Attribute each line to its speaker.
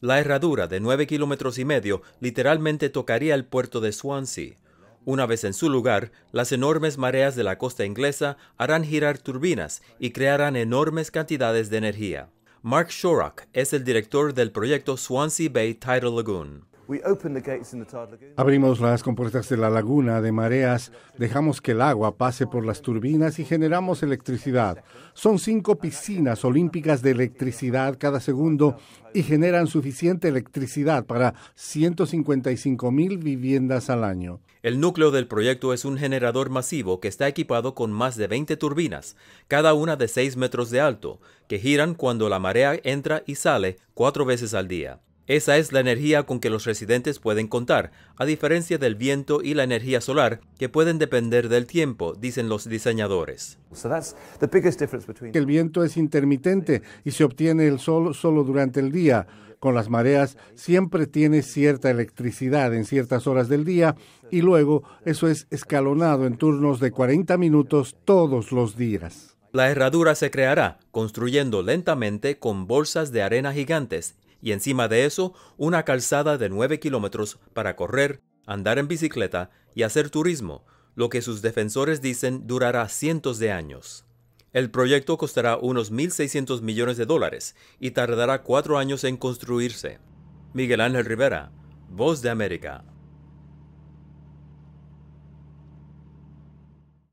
Speaker 1: La herradura de 9 kilómetros y medio literalmente tocaría el puerto de Swansea. Una vez en su lugar, las enormes mareas de la costa inglesa harán girar turbinas y crearán enormes cantidades de energía. Mark Shorrock es el director del proyecto Swansea Bay Tidal Lagoon.
Speaker 2: Abrimos las compuertas de la laguna de mareas, dejamos que el agua pase por las turbinas y generamos electricidad. Son cinco piscinas olímpicas de electricidad cada segundo y generan suficiente electricidad para 155 mil viviendas al año.
Speaker 1: El núcleo del proyecto es un generador masivo que está equipado con más de 20 turbinas, cada una de 6 metros de alto, que giran cuando la marea entra y sale cuatro veces al día. Esa es la energía con que los residentes pueden contar, a diferencia del viento y la energía solar, que pueden depender del tiempo, dicen los diseñadores. El
Speaker 2: viento es intermitente y se obtiene el sol solo durante el día. Con las mareas siempre tiene cierta electricidad en ciertas horas del día y luego eso es escalonado en turnos de 40 minutos todos los días.
Speaker 1: La herradura se creará construyendo lentamente con bolsas de arena gigantes y encima de eso una calzada de 9 kilómetros para correr, andar en bicicleta y hacer turismo, lo que sus defensores dicen durará cientos de años. El proyecto costará unos 1.600 millones de dólares y tardará cuatro años en construirse. Miguel Ángel Rivera, Voz de América.